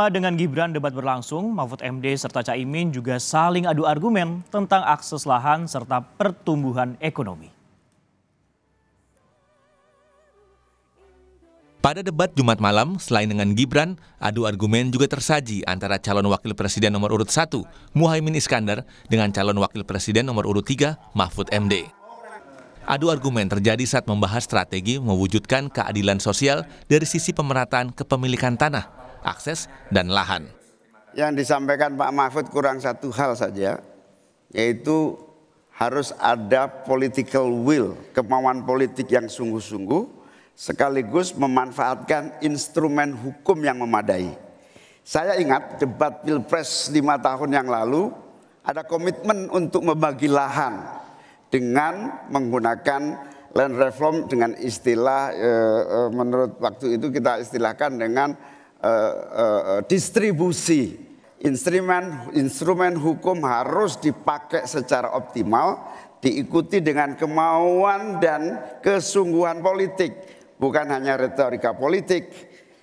Dengan Gibran debat berlangsung, Mahfud MD serta Caimin juga saling adu argumen tentang akses lahan serta pertumbuhan ekonomi. Pada debat Jumat malam, selain dengan Gibran, adu argumen juga tersaji antara calon wakil presiden nomor urut 1, Muhaimin Iskandar, dengan calon wakil presiden nomor urut 3, Mahfud MD. Adu argumen terjadi saat membahas strategi mewujudkan keadilan sosial dari sisi pemerataan kepemilikan tanah akses, dan lahan. Yang disampaikan Pak Mahfud kurang satu hal saja, yaitu harus ada political will, kemauan politik yang sungguh-sungguh, sekaligus memanfaatkan instrumen hukum yang memadai. Saya ingat debat Pilpres lima tahun yang lalu, ada komitmen untuk membagi lahan dengan menggunakan land reform dengan istilah eh, eh, menurut waktu itu kita istilahkan dengan distribusi instrumen instrumen hukum harus dipakai secara optimal diikuti dengan kemauan dan kesungguhan politik bukan hanya retorika politik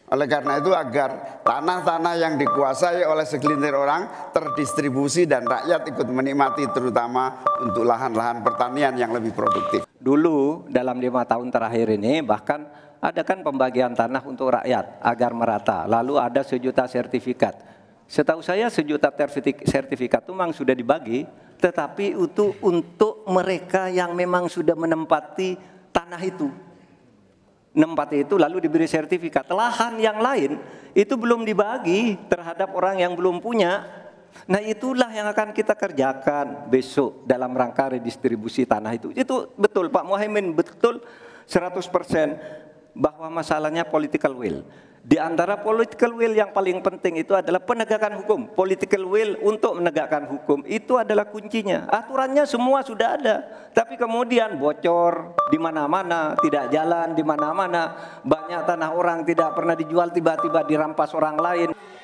oleh karena itu agar tanah-tanah yang dikuasai oleh segelintir orang terdistribusi dan rakyat ikut menikmati terutama untuk lahan-lahan pertanian yang lebih produktif dulu dalam lima tahun terakhir ini bahkan ada kan pembagian tanah untuk rakyat agar merata. Lalu ada sejuta sertifikat. Setahu saya sejuta sertifikat itu memang sudah dibagi, tetapi itu untuk mereka yang memang sudah menempati tanah itu. Menempati itu lalu diberi sertifikat. Lahan yang lain itu belum dibagi terhadap orang yang belum punya Nah itulah yang akan kita kerjakan besok dalam rangka redistribusi tanah itu. Itu betul Pak Muhaimin, betul 100% bahwa masalahnya political will. Di antara political will yang paling penting itu adalah penegakan hukum. Political will untuk menegakkan hukum itu adalah kuncinya. Aturannya semua sudah ada, tapi kemudian bocor di mana-mana, tidak jalan di mana-mana, banyak tanah orang tidak pernah dijual tiba-tiba dirampas orang lain.